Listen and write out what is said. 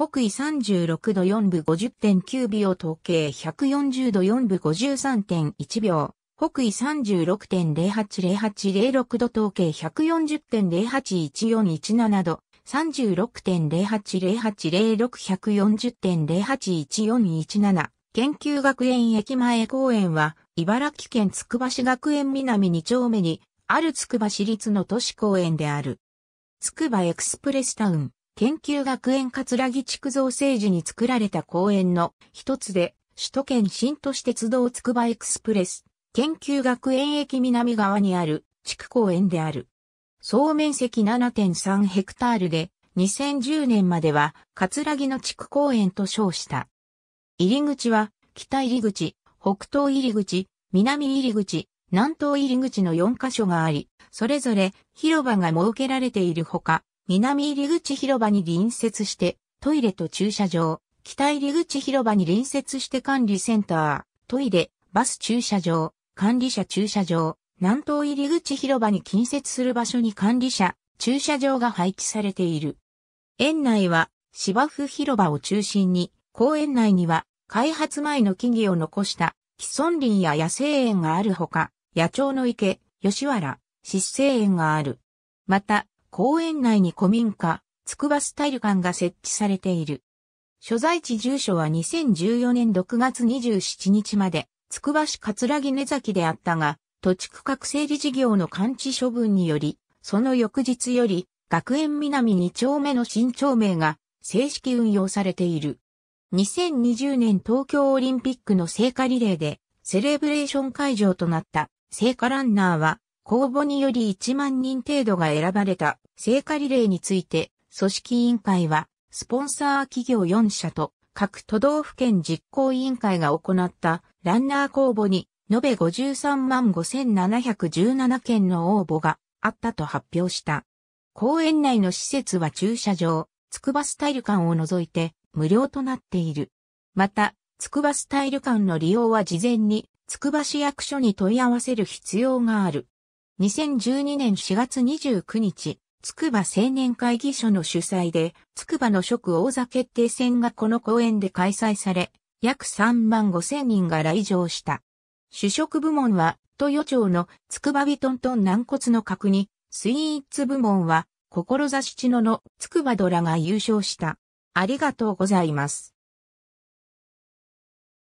北緯36度4分50.9秒統計140度4分53.1秒。北緯36.080806度統計140.081417度、3 6 0 8 0 8 0 6 1 4 0 0 8 1 4 1 7研究学園駅前公園は、茨城県つくば市学園南2丁目に、あるつくば市立の都市公園である。つくばエクスプレスタウン。研究学園桂木地区造成時に作られた公園の一つで、首都圏新都市鉄道つくばエクスプレス、研究学園駅南側にある地区公園である。総面積7.3ヘクタールで、2010年までは、桂木の地区公園と称した。入り口は、北入り口、北東入り口、南入り口、南東入り口の4カ所があり、それぞれ広場が設けられているほか、南入口広場に隣接して、トイレと駐車場、北入口広場に隣接して管理センター、トイレ、バス駐車場、管理者駐車場、南東入口広場に近接する場所に管理者、駐車場が配置されている。園内は芝生広場を中心に、公園内には開発前の木々を残した既存林や野生園があるほか、野鳥の池、吉原、湿生園がある。また、公園内に古民家、つくばスタイル館が設置されている。所在地住所は2014年6月27日まで、つくば市葛城根崎であったが、土地区画整理事業の完治処分により、その翌日より、学園南2丁目の新町名が正式運用されている。2020年東京オリンピックの聖火リレーでセレブレーション会場となった聖火ランナーは公募により1万人程度が選ばれた聖火リレーについて、組織委員会は、スポンサー企業4社と各都道府県実行委員会が行ったランナー公募に、延べ53万5717件の応募があったと発表した。公園内の施設は駐車場、筑波スタイル館を除いて無料となっている。また、筑波スタイル館の利用は事前に筑波市役所に問い合わせる必要がある。2012年4月29日、つくば青年会議所の主催で、つくばの職王座決定戦がこの公園で開催され、約3万5千人が来場した。主食部門は、豊町のつくばビトントン軟骨の角に、スイーツ部門は、志千野のつくばドラが優勝した。ありがとうございます。